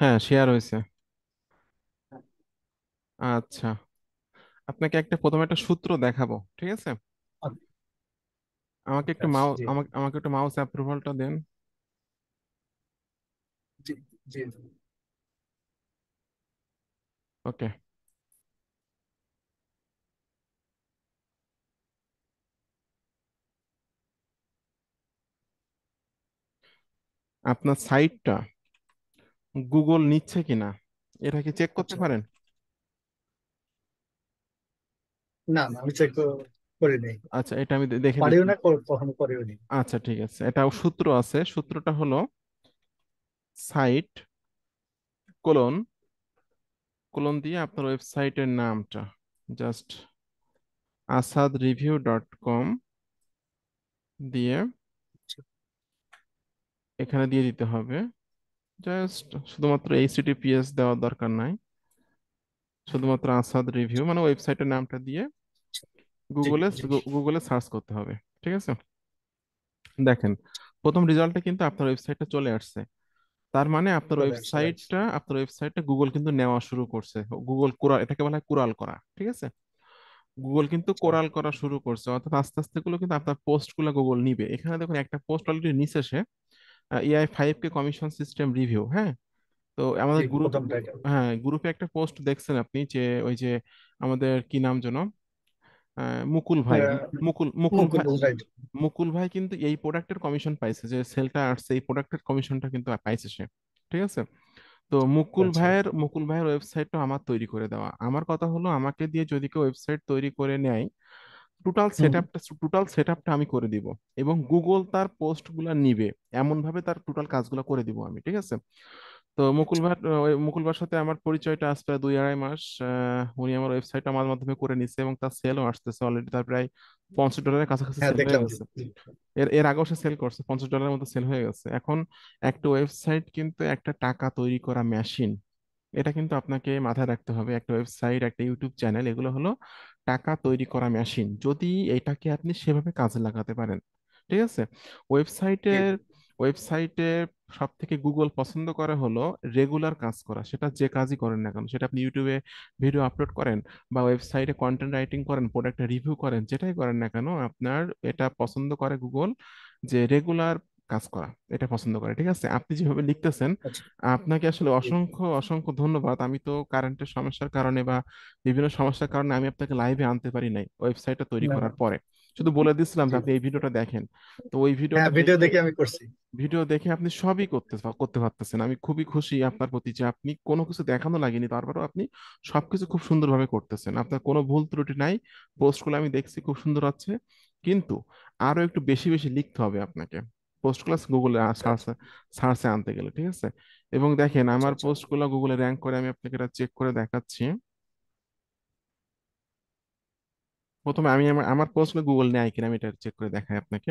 হ্যাঁ শেয়ার হয়েছে আচ্ছা আপনাকে একটা প্রথমে একটা সূত্র দেখাবো ঠিক আছে আচ্ছা। আমাকে একটু আচ্ছা, মাউস আমাকে আমাকে একটু মাউস অ্যাপ্রুভালটা দেন ওকে আপনার সাইটটা গুগল নিচ্ছে কিনা এটা কি চেক করতে আচ্ছা। পারেন না না আমি চেক আচ্ছা এটা আমি দেখে পারিও না কখনো নি আচ্ছা ঠিক আছে এটা সূত্র আছে সূত্রটা হলো সাইট কোলন কোলন দিয়ে আপনার ওয়েবসাইটের নামটা just Asad review dot com দিয়ে এখানে দিয়ে দিতে হবে জাস্ট শুধুমাত্র এস দেওয়ার দরকার নাই শুধুমাত্র আসাদ রিভিউ মানে ওয়েবসাইটের নামটা দিয়ে গুগলে গুগলে সার্চ করতে হবে ঠিক আছে দেখেন প্রথম রেজাল্টে কিন্তু আপনার ওয়েবসাইটটা চলে আসছে তার মানে আপনার ওয়েবসাইটটা আপনার ওয়েবসাইটটা গুগল কিন্তু নেওয়া শুরু করছে গুগল কোরাল এটাকে বলা হয় কোরাল করা ঠিক আছে গুগল কিন্তু আচ্ছা। কোরাল করা শুরু করছে অর্থাৎ আস্তে আস্তে গুলো কিন্তু আপনার পোস্ট গুলো গুগল নিবে এখানে দেখুন একটা পোস্ট অলরেডি নিচে সে এআই ফাইভ কে কমিশন সিস্টেম রিভিউ হ্যাঁ তো আমাদের গ্রুপ হ্যাঁ গ্রুপে একটা পোস্ট দেখছেন আপনি যে ওই যে আমাদের কি নাম যেন মুকুল ভাই হ্যাঁ, মুকুল মুকুল ভাই মুকুল ভাই কিন্তু এই প্রোডাক্টের কমিশন পাইছে যে সেলটা আসছে এই প্রোডাক্টের কমিশনটা কিন্তু পাইছে সে ঠিক আছে তো মুকুল আচ্ছা। ভাইয়ের মুকুল ভাইয়ের ওয়েবসাইটটা আমার তৈরি করে দেওয়া আমার কথা হলো আমাকে দিয়ে যদি কেউ ওয়েবসাইট তৈরি করে নেয় টোটাল আপটা টোটাল সেটআপটা আমি করে দিব এবং গুগল তার পোস্টগুলো নিবে এমন ভাবে তার টোটাল কাজগুলো করে দিব আমি ঠিক আছে তো মুকুল ভাট মুকুল ভাট সাথে আমার পরিচয়টা আজ প্রায় দুই আড়াই মাস আহ, উনি আমার ওয়েবসাইট আমার মাধ্যমে করে নিছে এবং তার সেলও আসতেছে অলরেডি তার প্রায় পঞ্চাশ ডলারের কাছাকাছি হ্যাঁ সেল হয়ে দেখলাম গেছে এর এর আগেও সে সেল করছে পঞ্চাশ ডলারের মতো সেল হয়ে গেছে এখন একটা ওয়েবসাইট কিন্তু একটা টাকা তৈরি করা মেশিন এটা কিন্তু আপনাকে মাথায় রাখতে হবে একটা ওয়েবসাইট একটা ইউটিউব চ্যানেল এগুলো হলো টাকা তৈরি করা মেশিন যদি এটাকে আপনি সেভাবে কাজে লাগাতে পারেন ঠিক আছে ওয়েবসাইটের ওয়েবসাইটে সব থেকে গুগল পছন্দ করে হলো রেগুলার কাজ করা সেটা যে কাজই করেন না কেন সেটা আপনি ইউটিউবে ভিডিও আপলোড করেন বা ওয়েবসাইটে কন্টেন্ট রাইটিং করেন প্রোডাক্টের রিভিউ করেন যেটাই করেন না কেন আপনার এটা পছন্দ করে গুগল যে রেগুলার কাজ করা এটা পছন্দ করে ঠিক আছে আপনি যেভাবে লিখতেছেন আচ্ছা। আপনাকে আসলে অসংখ্য অসংখ্য ধন্যবাদ আমি তো কারেন্টের সমস্যার কারণে বা বিভিন্ন সমস্যার কারণে আমি আপনাকে লাইভে আনতে পারি নাই ওয়েবসাইটটা তৈরি করার পরে শুধু বলে দিছিলাম যে আপনি এই ভিডিওটা দেখেন তো ওই হ্যাঁ, ভিডিওটা ভিডিও দেখে আমি করছি ভিডিও দেখে আপনি সবই করতে করতে পারতেছেন আমি খুবই খুশি আপনার প্রতি যে আপনি কোনো কিছু দেখানো লাগেনি তারপরেও আপনি সবকিছু খুব সুন্দরভাবে করতেছেন আপনার কোনো ভুল ত্রুটি নাই পোস্টগুলো আমি দেখছি খুব সুন্দর আছে কিন্তু আরো একটু বেশি বেশি লিখতে হবে আপনাকে পোস্ট ক্লাস গুগলে সার্চে সার্চে আনতে গেলে ঠিক আছে এবং দেখেন আচ্ছা, আমার পোস্টগুলো গুগলে র্যাঙ্ক করে আমি আপনাকে এটা চেক করে দেখাচ্ছি প্রথমে আমি আমার আমার গুলো গুগল নেয় কিনা আমি এটা চেক করে দেখাই আপনাকে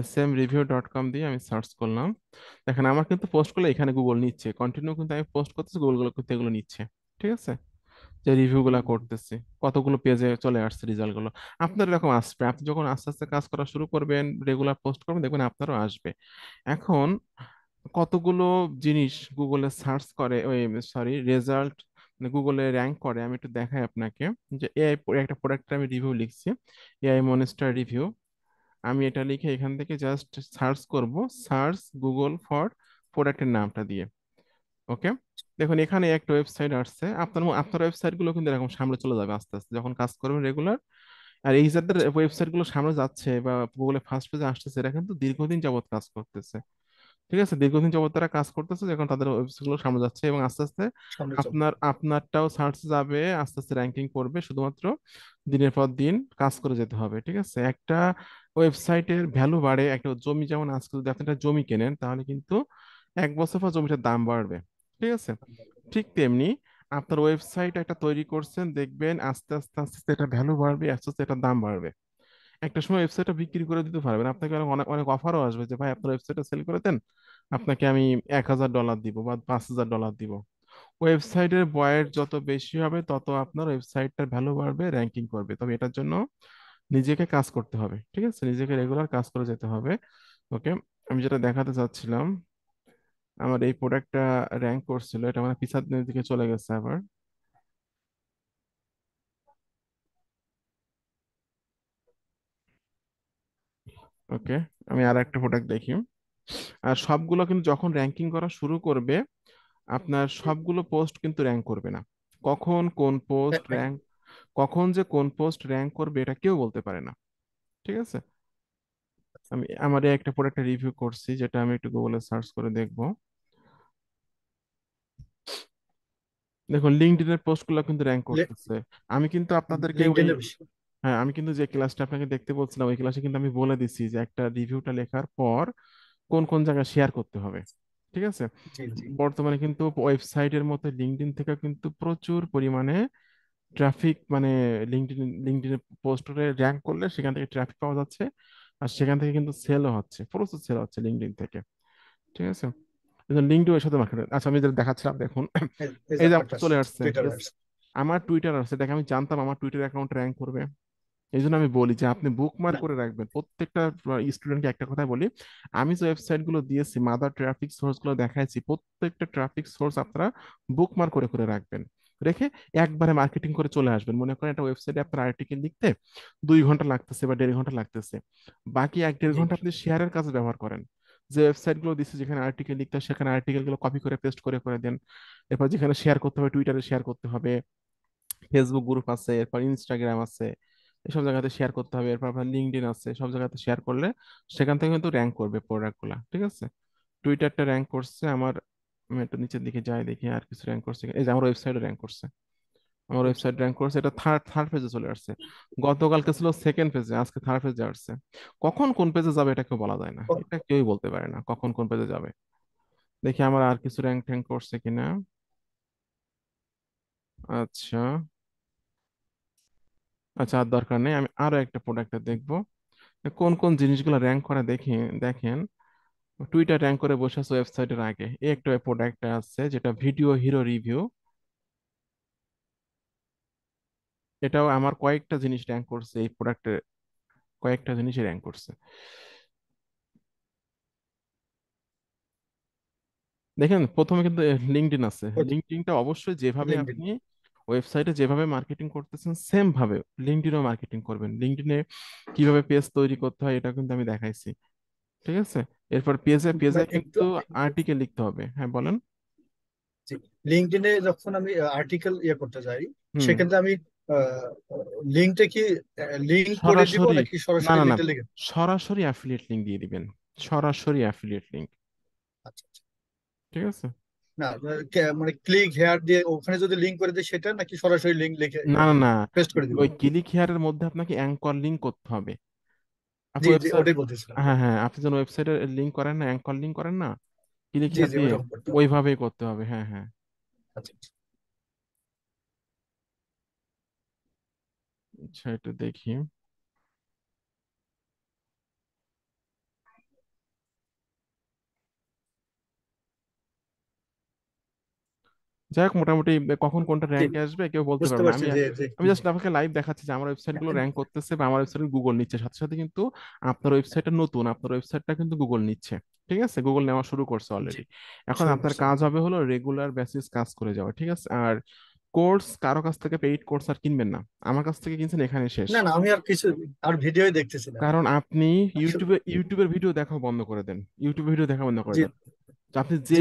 S M review dot com দিয়ে আমি সার্চ করলাম দেখেন আমার কিন্তু পোস্টগুলো এখানে গুগল নিচ্ছে কন্টিনিউ কিন্তু আমি পোস্ট করতেছি গুগলগুলো কিন্তু এগুলো নিচ্ছে ঠিক আছে যে রিভিউগুলো করতেছি কতগুলো পেজে চলে আসছে রেজাল্টগুলো আপনার এরকম আসবে আপনি যখন আস্তে আস্তে কাজ করা শুরু করবেন রেগুলার পোস্ট করবেন দেখবেন আপনারও আসবে এখন কতগুলো জিনিস গুগলে সার্চ করে ওই সরি রেজাল্ট গুগলে র্যাঙ্ক করে আমি একটু দেখাই আপনাকে যে এআই একটা প্রোডাক্টের আমি রিভিউ লিখছি এআই মনিস্টার রিভিউ আমি এটা লিখে এখান থেকে জাস্ট সার্চ করব সার্চ গুগল ফর প্রোডাক্টের নামটা দিয়ে ওকে দেখুন এখানে একটা ওয়েবসাইট আসছে আপনার আপনার ওয়েবসাইটগুলো কিন্তু এরকম সামনে চলে যাবে আস্তে আস্তে যখন কাজ করবেন রেগুলার আর এই যাদের ওয়েবসাইটগুলো সামনে যাচ্ছে বা গুগলে ফার্স্ট পেজে আসতেছে এরা কিন্তু দীর্ঘদিন যাবৎ কাজ করতেছে ঠিক আছে দীর্ঘদিন যাবত তারা কাজ করতেছে যখন তাদের ওয়েবসাইটগুলো সামনে যাচ্ছে এবং আস্তে আস্তে আপনার আপনারটাও সার্চ যাবে আস্তে আস্তে র্যাঙ্কিং করবে শুধুমাত্র দিনের পর দিন কাজ করে যেতে হবে ঠিক আছে একটা ওয়েবসাইটের ভ্যালু বাড়ে একটা জমি যেমন আজকে যদি আপনি একটা জমি কেনেন তাহলে কিন্তু এক বছর পর জমিটার দাম বাড়বে ঠিক আছে ঠিক তেমনি আপনার ওয়েবসাইট একটা তৈরি করছেন দেখবেন আস্তে আস্তে আস্তে আস্তে এটা ভ্যালু বাড়বে আস্তে আস্তে এটা দাম বাড়বে একটা সময় ওয়েবসাইটটা বিক্রি করে দিতে পারবেন আপনাকে অনেক অনেক অফারও আসবে যে ভাই আপনার ওয়েবসাইটটা সেল করে দেন আপনাকে আমি এক হাজার ডলার দিব বা পাঁচ হাজার ডলার দিব ওয়েবসাইটের বয়ের যত বেশি হবে তত আপনার ওয়েবসাইটটার ভ্যালু বাড়বে র্যাঙ্কিং করবে তবে এটার জন্য নিজেকে কাজ করতে হবে ঠিক আছে নিজেকে রেগুলার কাজ করে যেতে হবে ওকে আমি যেটা দেখাতে চাচ্ছিলাম আমার এই প্রোডাক্টটা র্যাঙ্ক করছিল এটা মানে দিনের দিকে চলে গেছে আবার ওকে আমি আর একটা প্রোডাক্ট দেখি আর সবগুলো কিন্তু যখন র্যাঙ্কিং করা শুরু করবে আপনার সবগুলো পোস্ট কিন্তু র্যাঙ্ক করবে না কখন কোন পোস্ট র্যাঙ্ক কখন যে কোন পোস্ট র্যাঙ্ক করবে এটা কেউ বলতে পারে না ঠিক আছে আমি আমার একটা প্রোডাক্টের রিভিউ করছি যেটা আমি একটু গুগলে সার্চ করে দেখবো দেখুন পোস্ট গুলো কিন্তু র্যাঙ্ক করতেছে আমি কিন্তু আপনাদেরকে হ্যাঁ আমি কিন্তু যে ক্লাসটা আপনাকে দেখতে বলছিলাম ওই ক্লাসে কিন্তু আমি বলে দিছি যে একটা রিভিউটা লেখার পর কোন কোন জায়গায় শেয়ার করতে হবে ঠিক আছে বর্তমানে কিন্তু ওয়েবসাইটের মতো লিঙ্কডইন থেকে কিন্তু প্রচুর পরিমাণে ট্রাফিক মানে লিঙ্কডইন লিঙ্কডইনে পোস্টরে র্যাঙ্ক করলে সেখান থেকে ট্রাফিক পাওয়া যাচ্ছে আর সেখান থেকে কিন্তু সেলও হচ্ছে প্রচুর সেল হচ্ছে লিঙ্কডইন থেকে ঠিক আছে লিঙ্কড এর সাথে মার্কেট আচ্ছা আমি যেটা দেখাচ্ছিলাম আচ্ছা। দেখুন এই যে চলে আসছে আমার টুইটার আছে দেখে আমি জানতাম আমার টুইটার অ্যাকাউন্ট র্যাঙ্ক করবে এই জন্য আমি বলি যে আপনি বুক মার্ক করে রাখবেন প্রত্যেকটা স্টুডেন্টকে একটা কথা বলি আমি যে ওয়েবসাইট গুলো দিয়েছি মাদার ট্রাফিক সোর্স গুলো দেখাইছি প্রত্যেকটা ট্রাফিক সোর্স আপনারা বুক মার্ক করে করে রাখবেন রেখে একবারে মার্কেটিং করে চলে আসবেন মনে করেন একটা ওয়েবসাইটে আপনার আর্টিকেল লিখতে দুই ঘন্টা লাগতেছে বা দেড় ঘন্টা লাগতেছে বাকি এক দেড় ঘন্টা আপনি শেয়ারের কাজে ব্যবহার করেন যে ওয়েবসাইট গুলো দিচ্ছে যেখানে আর্টিকেল লিখতে হয় সেখানে আর্টিকেল গুলো কপি করে পেস্ট করে করে দেন এরপর যেখানে শেয়ার করতে হবে টুইটারে শেয়ার করতে হবে ফেসবুক গ্রুপ আছে এরপর ইনস্টাগ্রাম আছে এসব জায়গাতে শেয়ার করতে হবে এরপর আপনার লিঙ্কডিন আছে সব জায়গাতে শেয়ার করলে সেখান থেকে কিন্তু র্যাঙ্ক করবে প্রোডাক্ট গুলা ঠিক আছে টুইটারটা র্যাঙ্ক করছে আমার আমি একটু নিচের দিকে যাই দেখি আর কিছু র্যাঙ্ক করছে এই যে আমার ওয়েবসাইটও র্যাঙ্ক করছে আমার ওয়েবসাইট র্যাঙ্ক করছে এটা থার্ড থার্ড পেজে চলে আসছে গতকালকে ছিল সেকেন্ড পেজে আজকে থার্ড পেজে আসছে কখন কোন পেজে যাবে এটা কেউ বলা যায় না এটা কেউই বলতে পারে না কখন কোন পেজে যাবে দেখি আমার আর কিছু র্যাঙ্ক ট্যাঙ্ক করছে কিনা আচ্ছা আচ্ছা আর দরকার নেই আমি আরো একটা প্রোডাক্টটা দেখবো কোন কোন জিনিসগুলো র্যাঙ্ক করা দেখি দেখেন টুইটার র্যাঙ্ক করে বসে আছে ওয়েবসাইটের আগে এই একটা প্রোডাক্ট আছে যেটা ভিডিও হিরো রিভিউ এটাও আমার কয়েকটা জিনিস র্যাঙ্ক করছে এই প্রোডাক্টের কয়েকটা জিনিস র্যাঙ্ক করছে দেখেন প্রথমে কিন্তু লিঙ্কডিন আছে লিঙ্কডিনটা হ্যাঁ অবশ্যই যেভাবে আপনি ওয়েবসাইটে যেভাবে মার্কেটিং করতেছেন সেম ভাবে লিঙ্কডিনও মার্কেটিং করবেন লিঙ্কডিনে কিভাবে পেজ তৈরি করতে হয় এটা কিন্তু আমি দেখাইছি ঠিক আছে এরপর পেজে পেজে কিন্তু আর্টিকেল লিখতে হবে হ্যাঁ বলেন লিঙ্কডিনে যখন আমি আর্টিকেল ইয়ে করতে যাই সেক্ষেত্রে আমি লিংকটা কি লিংক করে দিব নাকি সরাসরি না না সরাসরি অ্যাফিলিয়েট লিংক দিয়ে দিবেন সরাসরি অ্যাফিলিয়েট আচ্ছা, লিংক আচ্ছা। ঠিক আছে না মানে ক্লিক হেয়ার দিয়ে ওখানে যদি লিংক করে দেয় সেটা নাকি সরাসরি লিংক লিখে না না না পেস্ট করে দিব ওই ক্লিক হেয়ারের মধ্যে আপনাকে অ্যাঙ্কর লিংক করতে হবে জি হ্যাঁ হ্যাঁ আপনি যেন ওয়েবসাইটে লিংক করেন না অ্যাঙ্কর লিংক করেন না ক্লিক হেয়ার দিয়ে ওইভাবেই করতে হবে হ্যাঁ হ্যাঁ আচ্ছা, আচ্ছা। আচ্ছা একটু দেখি যাক মোটামুটি কখন কোনটা র্যাঙ্ক আসবে কেউ বলতে পারবে আমি আমি জাস্ট আপনাকে লাইভ দেখাচ্ছি যে আমার ওয়েবসাইট গুলো র্যাঙ্ক করতেছে বা আমার ওয়েবসাইট গুগল নিচ্ছে সাথে সাথে কিন্তু আপনার ওয়েবসাইটটা নতুন আপনার ওয়েবসাইটটা কিন্তু গুগল নিচ্ছে ঠিক আছে গুগল নেওয়া শুরু করছে অলরেডি এখন আপনার কাজ হবে হলো রেগুলার বেসিস কাজ করে যাওয়া ঠিক আছে আর কোর্স কারো কাছ থেকে পেইড কোর্স আর কিনবেন না আমার কাছ থেকে কিনছেন এখানে শেষ না না আমি আর কিছু আর ভিডিওই দেখতেছিলাম কারণ আপনি ইউটিউবে ইউটিউবের ভিডিও দেখা বন্ধ করে দেন ইউটিউবে ভিডিও দেখা বন্ধ করে দেন আপনি যে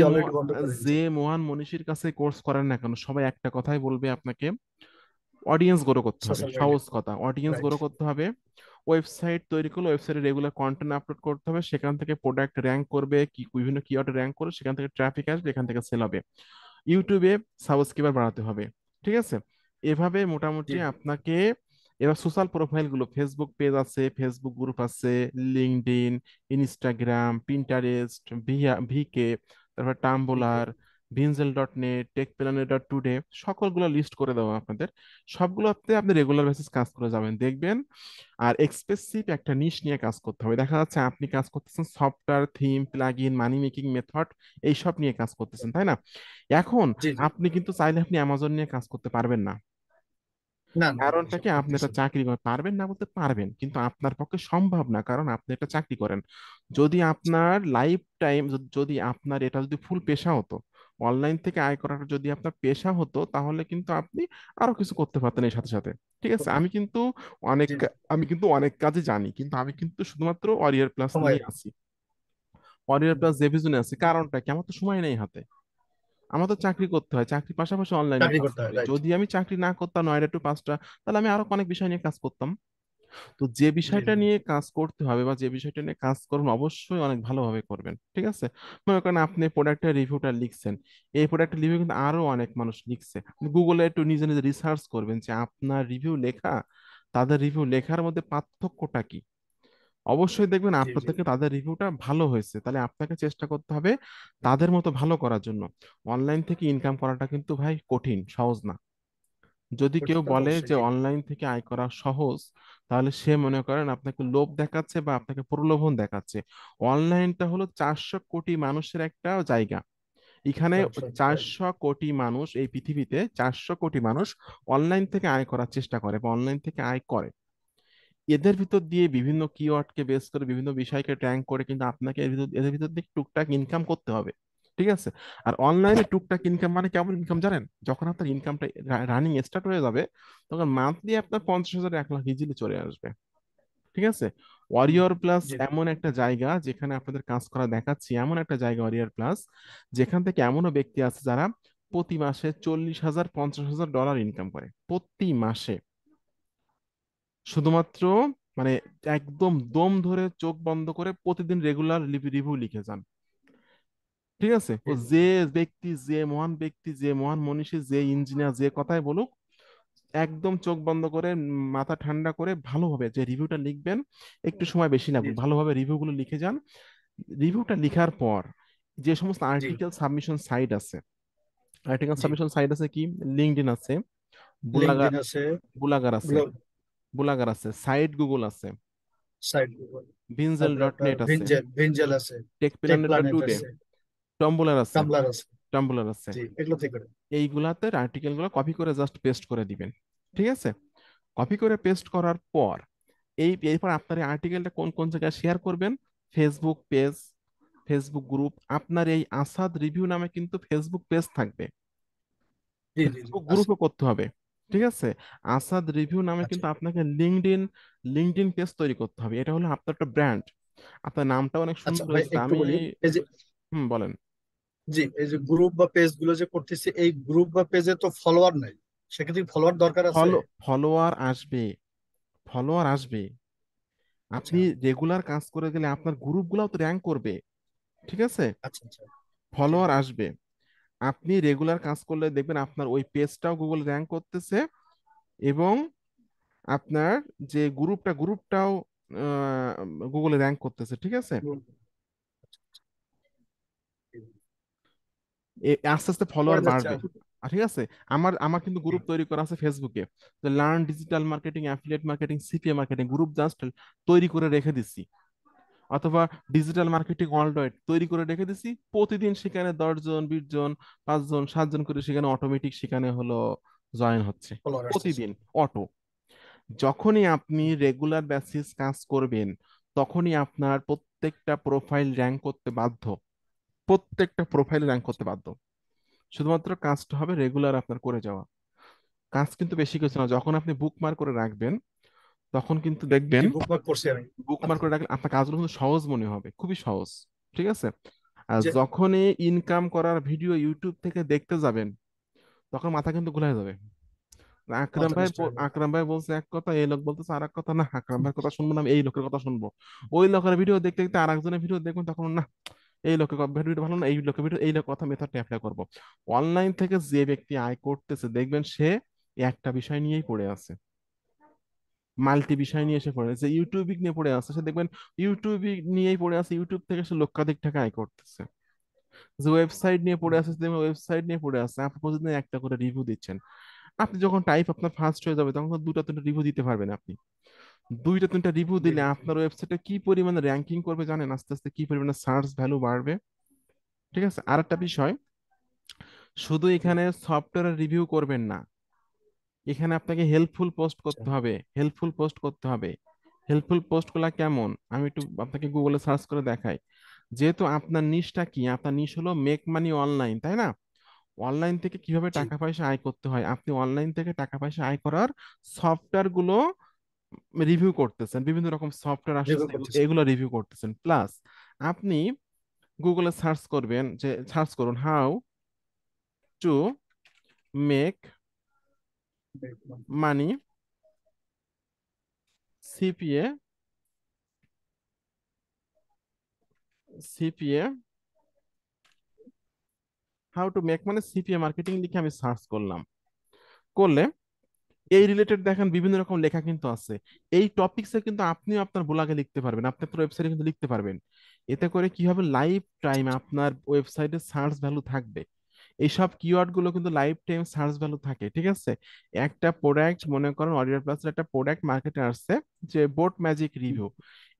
যে মহান মনীষীর কাছে কোর্স করেন না কেন সবাই একটা কথাই বলবে আপনাকে অডিয়েন্স গ্রো করতে হবে সহজ কথা অডিয়েন্স গ্রো করতে হবে ওয়েবসাইট তৈরি করলে ওয়েবসাইটে রেগুলার কন্টেন্ট আপলোড করতে হবে সেখান থেকে প্রোডাক্ট র্যাঙ্ক করবে কি বিভিন্ন কিওয়ার্ড র্যাঙ্ক করবে সেখান থেকে ট্রাফিক আসবে এখান থেকে সেল হবে ইউটিউবে সাবস্ক্রাইবার বাড়াতে হবে ঠিক আছে এভাবে মোটামুটি আপনাকে এবার সোশ্যাল প্রোফাইলগুলো ফেসবুক পেজ আছে ফেসবুক গ্রুপ আছে লিঙ্কড ইনস্টাগ্রাম পিন্টারেস্ট ভিকে তারপর Tumblr Vingle dot net tech planet dot today সকলগুলো লিস্ট করে দেবো আপনাদের সবগুলোতে আপনি রেগুলার বেসিস কাজ করে যাবেন দেখবেন আর এক্সপেসিভ একটা নিশ নিয়ে কাজ করতে হবে দেখা যাচ্ছে আপনি কাজ করতেছেন software theme plugin money making method এইসব নিয়ে কাজ করতেছেন তাই না এখন আপনি কিন্তু চাইলে আপনি অ্যামাজন নিয়ে কাজ করতে পারবেন না কারণটা কি আপনি একটা চাকরি করেন পারবেন না বলতে পারবেন কিন্তু আপনার পক্ষে সম্ভব না কারণ আপনি এটা চাকরি করেন যদি আপনার লাইফ টাইম যদি আপনার এটা যদি ফুল পেশা হতো অনলাইন থেকে আয় করার যদি আপনার পেশা হতো তাহলে কিন্তু আপনি আরো কিছু করতে পারতেন এর সাথে সাথে ঠিক আছে আমি কিন্তু অনেক আমি কিন্তু অনেক কাজে জানি কিন্তু আমি কিন্তু শুধুমাত্র অরিয়ার প্লাস নিয়ে আছি অরিয়ার প্লাস জেভিজনে আছি কারণটা কি আমার তো সময় নেই হাতে আমার তো চাকরি করতে হয় চাকরি পাশাপাশি অনলাইনে যদি আমি চাকরি না করতাম নয়টা টু পাঁচটা তাহলে আমি আরো অনেক বিষয় নিয়ে কাজ করতাম তো যে বিষয়টা নিয়ে কাজ করতে হবে বা যে বিষয়টা নিয়ে কাজ করুন অবশ্যই অনেক ভালোভাবে করবেন ঠিক আছে মনে করেন আপনি প্রোডাক্টের রিভিউটা লিখছেন এই প্রোডাক্টের রিভিউ কিন্তু আরো অনেক মানুষ লিখছে গুগলে একটু নিজে নিজে রিসার্চ করবেন যে আপনার রিভিউ লেখা তাদের রিভিউ লেখার মধ্যে পার্থক্যটা কি অবশ্যই দেখবেন আপনার থেকে তাদের রিভিউটা ভালো হয়েছে তাহলে আপনাকে চেষ্টা করতে হবে তাদের মতো ভালো করার জন্য অনলাইন থেকে ইনকাম করাটা কিন্তু ভাই কঠিন সহজ না যদি কেউ বলে যে অনলাইন থেকে আয় করা সহজ তাহলে সে মনে করেন আপনাকে লোভ দেখাচ্ছে বা আপনাকে প্রলোভন দেখাচ্ছে অনলাইনটা হলো চারশো কোটি মানুষের একটা জায়গা এখানে চারশো কোটি মানুষ এই পৃথিবীতে চারশো কোটি মানুষ অনলাইন থেকে আয় করার চেষ্টা করে বা অনলাইন থেকে আয় করে এদের ভিতর দিয়ে বিভিন্ন কিওয়ার্ডকে বেস করে বিভিন্ন বিষয়কে ট্যাঙ্ক করে কিন্তু আপনাকে এদের ভিতর দিয়ে টুকটাক ইনকাম করতে হবে ঠিক আছে আর অনলাইনে টুকটাক ইনকাম মানে কেমন ইনকাম জানেন যখন আপনার ইনকামটা রানিং স্টার্ট হয়ে যাবে তখন মান্থলি আপনার পঞ্চাশ হাজার এক লাখ ইজিলি চলে আসবে ঠিক আছে ওয়ারিয়র প্লাস এমন একটা জায়গা যেখানে আপনাদের কাজ করা দেখাচ্ছি এমন একটা জায়গা ওয়ারিয়র প্লাস যেখান থেকে এমনও ব্যক্তি আছে যারা প্রতি মাসে চল্লিশ হাজার পঞ্চাশ হাজার ডলার ইনকাম করে প্রতি মাসে শুধুমাত্র মানে একদম দম ধরে চোখ বন্ধ করে প্রতিদিন রেগুলার রিভিউ লিখে যান ঠিক আছে ও যে ব্যক্তি যে মহান ব্যক্তি যে মহান মনীষী যে ইঞ্জিনিয়ার যে কথাই বলুক একদম চোখ বন্ধ করে মাথা ঠান্ডা করে ভালোভাবে যে রিভিউটা লিখবেন একটু সময় বেশি লাগবে ভালোভাবে রিভিউগুলো লিখে যান রিভিউটা লিখার পর যে সমস্ত আর্টিকেল সাবমিশন সাইট আছে আর্টিকেল সাবমিশন সাইট আছে কি লিঙ্কডিন আছে বুলাগার আছে বুলাগার আছে বুলাগার আছে সাইট গুগল আছে site Google Vingle dot net আছে ভিনজেল ভিনজেল আছে টুডে টম্বলার আছে টাম্বলার আছে টাম্বলার আছে এইগুলাতে আর্টিকেলগুলো কপি করে জাস্ট পেস্ট করে দিবেন ঠিক আছে কপি করে পেস্ট করার পর এই এরপর আপনার আর্টিকেলটা কোন কোন জায়গায় শেয়ার করবেন ফেসবুক পেজ ফেসবুক গ্রুপ আপনার এই আসাদ রিভিউ নামে কিন্তু ফেসবুক পেজ থাকবে ফেসবুক গ্রুপও করতে হবে ঠিক আছে আসাদ রিভিউ নামে আচ্ছা। কিন্তু আপনাকে লিঙ্কডইন লিঙ্কডইন পেজ তৈরি করতে হবে এটা হলো আপনার একটা ব্র্যান্ড আপনার নামটা অনেক আচ্ছা সুন্দর আমি হুম বলেন জি এই যে গ্রুপ বা পেজ গুলো যে করতেছে এই গ্রুপ বা পেজে তো ফলোয়ার নাই সেক্ষেত্রে ফলোয়ার দরকার আছে ফলোয়ার আসবে ফলোয়ার আসবে আপনি রেগুলার আচ্ছা। কাজ করে গেলে আপনার গ্রুপগুলোও তো র্যাঙ্ক করবে ঠিক আছে আচ্ছা আচ্ছা ফলোয়ার আসবে আপনি রেগুলার কাজ করলে দেখবেন আপনার ওই পেজটাও গুগল র্যাঙ্ক করতেছে এবং আপনার যে গ্রুপটা গ্রুপটাও গুগলে র্যাঙ্ক করতেছে ঠিক আছে আস্তে আস্তে ফলোয়ার বাড়বে আচ্ছা। ঠিক আছে আমার আমার কিন্তু গ্রুপ তৈরি করা আছে ফেসবুকে তো learn digital marketing affiliate marketing CPA marketing group just তৈরি করে রেখে দিছি অথবা ডিজিটাল মার্কেটিং অলডয়েট তৈরি করে রেখে দিছি প্রতিদিন সেখানে দশজন বিশ জন পাঁচজন সাতজন করে সেখানে অটোমেটিক সেখানে হলো জয়েন হচ্ছে প্রতিদিন অটো যখনই আপনি রেগুলার বেসিস কাজ করবেন তখনই আপনার প্রত্যেকটা প্রোফাইল র্যাঙ্ক করতে বাধ্য প্রত্যেকটা প্রোফাইলে র্যাঙ্ক করতে বাধ্য শুধুমাত্র কাজটা হবে রেগুলার আপনার করে যাওয়া কাজ কিন্তু বেশি কিছু না যখন আপনি বুকমার্ক করে রাখবেন তখন কিন্তু দেখবেন বুকমার্ক করে রাখলে আপনার কাজগুলো কিন্তু সহজ মনে হবে খুবই সহজ ঠিক আছে আর যখনই ইনকাম করার ভিডিও ইউটিউব থেকে দেখতে যাবেন তখন মাথা কিন্তু ঘুরে যাবে আকরাম ভাই আকরাম ভাই বলছে এক কথা এই লোক বলতেছে আর এক কথা না আকরাম ভাইয়ের কথা শুনবো না এই লোকের কথা শুনবো ওই লোকের ভিডিও দেখতে দেখতে আর একজনের ভিডিও দেখবেন তখন না এই লক্ষ্যে ভিডিও ভালো না এই লক্ষ্যে ভিডিও এই কথা মেথডটা অ্যাপ্লাই করব অনলাইন থেকে যে ব্যক্তি আয় করতেছে দেখবেন সে একটা বিষয় নিয়েই পড়ে আছে মাল্টি বিষয় নিয়ে এসে পড়ে যে ইউটিউবিক নিয়ে পড়ে আছে সে দেখবেন ইউটিউবিক নিয়েই পড়ে আছে ইউটিউব থেকে সে লক্ষাধিক টাকা আয় করতেছে যে ওয়েবসাইট নিয়ে পড়ে আছে ওয়েবসাইট নিয়ে পড়ে আছে আপনি প্রতিদিন একটা করে রিভিউ দিচ্ছেন আপনি যখন টাইপ আপনার ফার্স্ট হয়ে যাবে তখন দুটা তিনটা রিভিউ দিতে পারবেন আপনি দুইটা তিনটা রিভিউ দিলে আপনার ওয়েবসাইটে কি পরিমাণে র্যাঙ্কিং করবে জানেন আস্তে আস্তে কি পরিমাণে সার্চ ভ্যালু বাড়বে ঠিক আছে আর একটা বিষয় শুধু এখানে সফটওয়্যার রিভিউ করবেন না এখানে আপনাকে হেল্পফুল আচ্ছা। পোস্ট করতে হবে হেল্পফুল পোস্ট করতে হবে হেল্পফুল পোস্টগুলা কেমন আমি একটু আপনাকে গুগলে সার্চ করে দেখাই যেহেতু আপনার নিশটা কি আপনার নিশ হলো মেক মানি অনলাইন তাই না অনলাইন থেকে কিভাবে টাকা পয়সা আয় করতে হয় আপনি অনলাইন থেকে টাকা পয়সা আয় করার সফটওয়্যার গুলো রিভিউ করতেছেন বিভিন্ন রকম সফটওয়্যার আসছে এগুলো রিভিউ করতেছেন প্লাস আপনি গুগলে সার্চ করবেন যে সার্চ করুন how to make money CPA CPA how to make মানে সিপিএ মার্কেটিং লিখে আমি সার্চ করলাম করলে এই রিলেটেড দেখেন বিভিন্ন রকম লেখা কিন্তু আছে এই টপিকসে কিন্তু আপনিও আপনার ব্লগে লিখতে পারবেন আপনি আপনার ওয়েবসাইটে কিন্তু লিখতে পারবেন এতে করে কি হবে লাইফ টাইম আপনার ওয়েবসাইটে সার্চ ভ্যালু থাকবে এইসব কিওয়ার্ডগুলো কিন্তু লাইফ টাইম সার্চ ভ্যালু থাকে ঠিক আছে একটা প্রোডাক্ট মনে করেন অডিও প্লাস একটা প্রোডাক্ট মার্কেটে আসছে যে বোট ম্যাজিক রিভিউ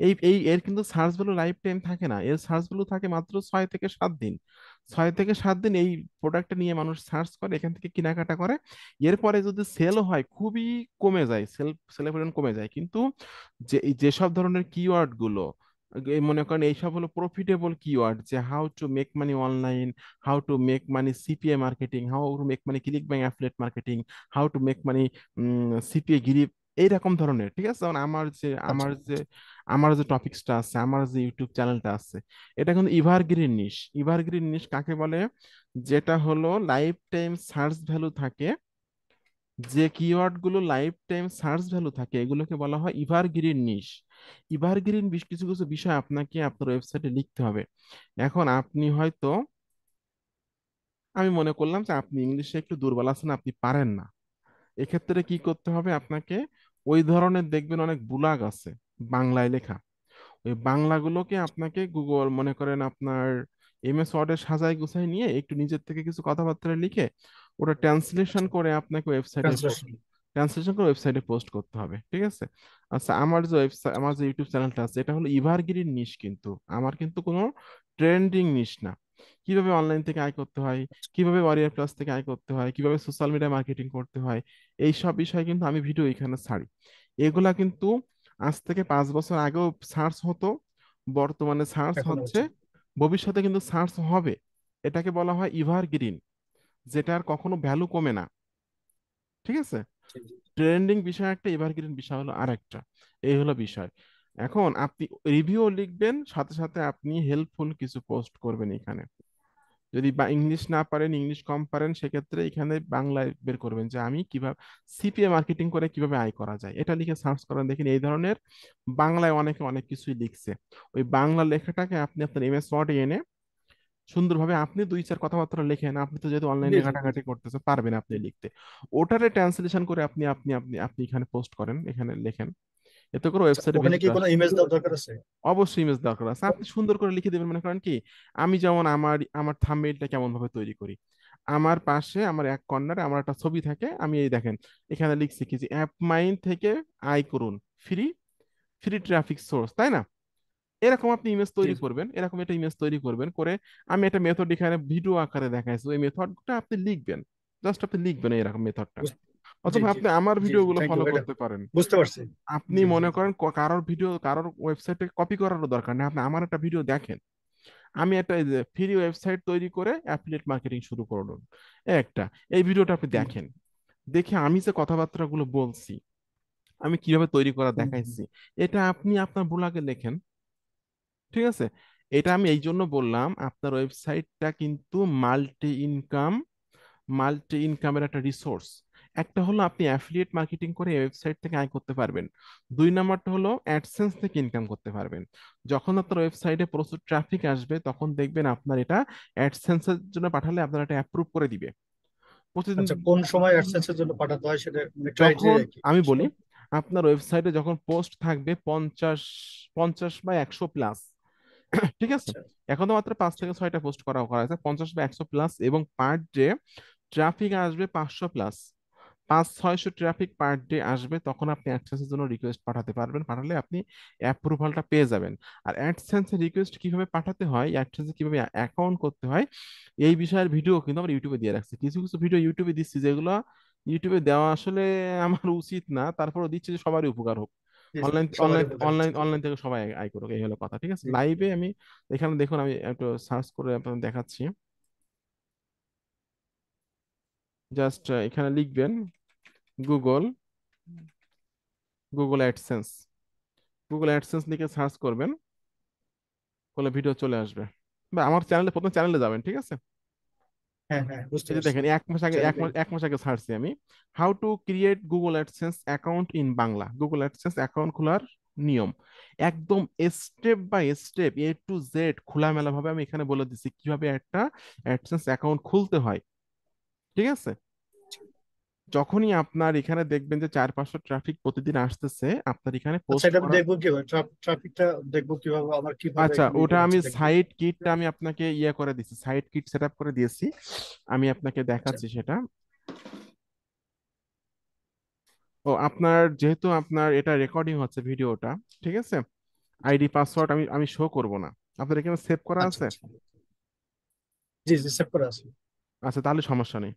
এই এই এর কিন্তু সার্চ ভ্যালু লাইফ টাইম থাকে না এর সার্চ ভ্যালু থাকে মাত্র ছয় থেকে সাত দিন ছয় থেকে সাত দিন এই প্রোডাক্টটা নিয়ে মানুষ সার্চ করে এখান থেকে কেনাকাটা করে এরপরে যদি সেলও হয় খুবই কমে যায় সেল সেলের পরিমাণ কমে যায় কিন্তু যে যেসব ধরনের কিওয়ার্ডগুলো গুলো মনে করেন এইসব হলো প্রফিটেবল কিওয়ার্ড যে how to make money online how to make money CPA marketing how to make money ClickBank affiliate marketing how to make money CPA গিরিপ এইরকম ধরনের ঠিক আছে যেমন আমার যে আচ্ছা, আমার আচ্ছা। যে আমার যে টপিকসটা আছে আমার যে ইউটিউব চ্যানেলটা আছে এটা কিন্তু ইভারগ্রিন নিশ ইভারগ্রিন নিশ কাকে বলে যেটা হলো লাইফ টাইম সার্চ ভ্যালু থাকে যে কিওয়ার্ডগুলো লাইফ টাইম সার্চ ভ্যালু থাকে এগুলোকে বলা হয় ইভারগ্রিন নিশ ইভারগ্রিন বেশ কিছু কিছু বিষয় আপনাকে আপনার ওয়েবসাইটে লিখতে হবে এখন আপনি হয়তো আমি মনে করলাম যে আপনি ইংলিশে একটু দুর্বল আছেন আপনি পারেন না এক্ষেত্রে কি করতে হবে আপনাকে ওই ধরনের দেখবেন অনেক বুলাগ আছে বাংলায় লেখা ওই বাংলাগুলোকে আপনাকে গুগল মনে করেন আপনার এস ওয়ার্ডে সাজাই গুছাই নিয়ে একটু নিজের থেকে কিছু কথাবার্তা লিখে ওটা ট্রান্সলেশন করে আপনাকে ওয়েবসাইটে ট্রান্সলেশন করে ওয়েবসাইটে পোস্ট করতে হবে ঠিক আছে আচ্ছা আমার যে ওয়েবসাইট আমার যে ইউটিউব চ্যানেলটা আছে এটা হলো ইভারগ্রিন নিশ কিন্তু আমার কিন্তু কোনো ট্রেন্ডিং নিশ না কিভাবে অনলাইন থেকে আয় করতে হয় কিভাবে ওয়ারিয়ার প্লাস থেকে আয় করতে হয় কিভাবে সোশ্যাল মিডিয়া মার্কেটিং করতে হয় এই সব বিষয়ে কিন্তু আমি ভিডিও এখানে ছাড়ি এগুলা কিন্তু আজ থেকে পাঁচ বছর আগেও সার্চ হতো বর্তমানে সার্চ হচ্ছে ভবিষ্যতে কিন্তু সার্চ হবে এটাকে বলা হয় ইভারগ্রিন যেটার কখনো ভ্যালু কমে না ঠিক আছে ট্রেন্ডিং বিষয় একটা এভারগ্রিন বিষয় হলো আরেকটা এই হলো বিষয় এখন আপনি রিভিউ লিখবেন সাথে সাথে আপনি হেল্পফুল কিছু পোস্ট করবেন এখানে যদি বা ইংলিশ না পারেন ইংলিশ কম পারেন সেক্ষেত্রে এখানে বাংলায় বের করবেন যে আমি কিভাবে সিপিএ মার্কেটিং করে কিভাবে আয় করা যায় এটা লিখে সার্চ করেন দেখেন এই ধরনের বাংলায় অনেকে অনেক কিছুই লিখছে ওই বাংলা লেখাটাকে আপনি আপনার এম ওয়ার্ডে এনে সুন্দরভাবে আপনি দুই চার কথাবার্তা লেখেন আপনি তো যেহেতু অনলাইনে ঘাটাঘাটি করতেছেন পারবেন আপনি লিখতে ওটারে ট্রান্সলেশন করে আপনি আপনি আপনি আপনি এখানে পোস্ট করেন এখানে লেখেন এতে করে ওয়েবসাইটে আচ্ছা, ওখানে কি কোনো ইমেজ দরকার আছে অবশ্যই ইমেজ দরকার আছে আপনি সুন্দর করে লিখে দেবেন মনে করেন কি আমি যেমন আমার আমার থাম্বনেইলটা কেমন ভাবে তৈরি করি আমার পাশে আমার এক কর্নারে আমার একটা ছবি থাকে আমি এই দেখেন এখানে লিখছি কি যে অ্যাপ মাইন থেকে আয় করুন ফ্রি ফ্রি ট্রাফিক সোর্স তাই না এরকম আপনি ইমেজ তৈরি করবেন এরকম একটা ইমেজ তৈরি করবেন করে আমি একটা মেথড এখানে ভিডিও আকারে দেখাইছি ওই মেথডটা আপনি লিখবেন জাস্ট আপনি লিখবেন এরকম মেথডটা অথবা আপনি আমার ভিডিওগুলো ফলো করতে পারেন বুঝতে পারছি আপনি মনে করেন কারোর ভিডিও কারোর ওয়েবসাইটে কপি করারও দরকার নেই আপনি আমার একটা ভিডিও দেখেন আমি একটা ফ্রি ওয়েবসাইট তৈরি করে অ্যাফিলিয়েট মার্কেটিং শুরু করলাম একটা এই ভিডিওটা আপনি দেখেন দেখে আমি যে কথাবার্তাগুলো বলছি আমি কিভাবে তৈরি করা দেখাইছি এটা আপনি আপনার ব্লগে লেখেন ঠিক আছে এটা আমি এই জন্য বললাম আপনার ওয়েবসাইটটা কিন্তু মাল্টি ইনকাম মাল্টি ইনকামের একটা রিসোর্স একটা হলো আপনি অ্যাফিলিয়েট মার্কেটিং করে ওয়েবসাইট থেকে আয় করতে পারবেন দুই নাম্বারটা হলো অ্যাডসেন্স থেকে ইনকাম করতে পারবেন যখন আপনার ওয়েবসাইটে প্রচুর ট্রাফিক আসবে তখন দেখবেন আপনার এটা অ্যাডসেন্সের জন্য পাঠালে আপনার এটা অ্যাপ্রুভ করে দিবে প্রতিদিন আচ্ছা, কোন সময় অ্যাডসেন্সের জন্য পাঠাতে হয় সেটা মানে আমি বলি আপনার ওয়েবসাইটে যখন পোস্ট থাকবে পঞ্চাশ পঞ্চাশ বা একশো প্লাস ঠিক আছে আচ্ছা। এখন তো মাত্র পাঁচ থেকে ছয়টা পোস্ট করা করা আছে পঞ্চাশ বা একশো প্লাস এবং পার ডে ট্রাফিক আসবে পাঁচশো প্লাস পাঁচ ছয়শো ট্রাফিক পার ডে আসবে তখন আপনি অ্যাডসেন্সের জন্য রিকোয়েস্ট পাঠাতে পারবেন পাঠালে আপনি অ্যাপ্রুভালটা পেয়ে যাবেন আর অ্যাডসেন্সের রিকোয়েস্ট কিভাবে পাঠাতে হয় অ্যাডসেন্সে কিভাবে অ্যাকাউন্ট করতে হয় এই বিষয়ের ভিডিও কিন্তু আমরা ইউটিউবে দিয়ে রাখছি কিছু কিছু ভিডিও ইউটিউবে দিচ্ছি যেগুলো ইউটিউবে দেওয়া আসলে আমার উচিত না তারপরও দিচ্ছে যে সবারই উপকার হোক অনলাইন অনলাইন অনলাইন অনলাইন থেকে সবাই আয় করুক এই হলো কথা ঠিক আছে লাইভে আমি এখানে দেখুন আমি একটু সার্চ করে আপনাদের দেখাচ্ছি জাস্ট এখানে লিখবেন Google Google AdSense Google AdSense লিখে সার্চ করবেন বলে ভিডিও চলে আসবে বা আমার চ্যানেলে প্রথম চ্যানেলে যাবেন ঠিক আছে হ্যাঁ হ্যাঁ এক মাস আগে এক মাস এক মাস আগে ছাড়ছি আমি how to create Google AdSense account in Bangla Google AdSense account খোলার নিয়ম একদম step by step A to Z খোলামেলা ভাবে আমি এখানে বলে দিচ্ছি কিভাবে একটা অ্যাডসেন্স অ্যাকাউন্ট খুলতে হয় ঠিক আছে যখনই আপনার এখানে দেখবেন যে চার পাঁচশো ট্রাফিক প্রতিদিন আসতেছে আপনার এখানে পোস্ট আচ্ছা, করা দেখবো ট্রাফিকটা দেখবো কিভাবে আমার কিভাবে আচ্ছা ওটা আমি সাইট কিটটা আমি আপনাকে ইয়ে করে দিয়েছি সাইট কিট সেটআপ করে দিয়েছি আমি আপনাকে আচ্ছা। দেখাচ্ছি সেটা ও আপনার যেহেতু আপনার এটা রেকর্ডিং হচ্ছে ভিডিওটা ঠিক আছে আইডি পাসওয়ার্ড আমি আমি শো করব না আপনার এখানে সেভ করা আচ্ছা, আছে জি জি সেভ করা আছে আচ্ছা তাহলে সমস্যা নেই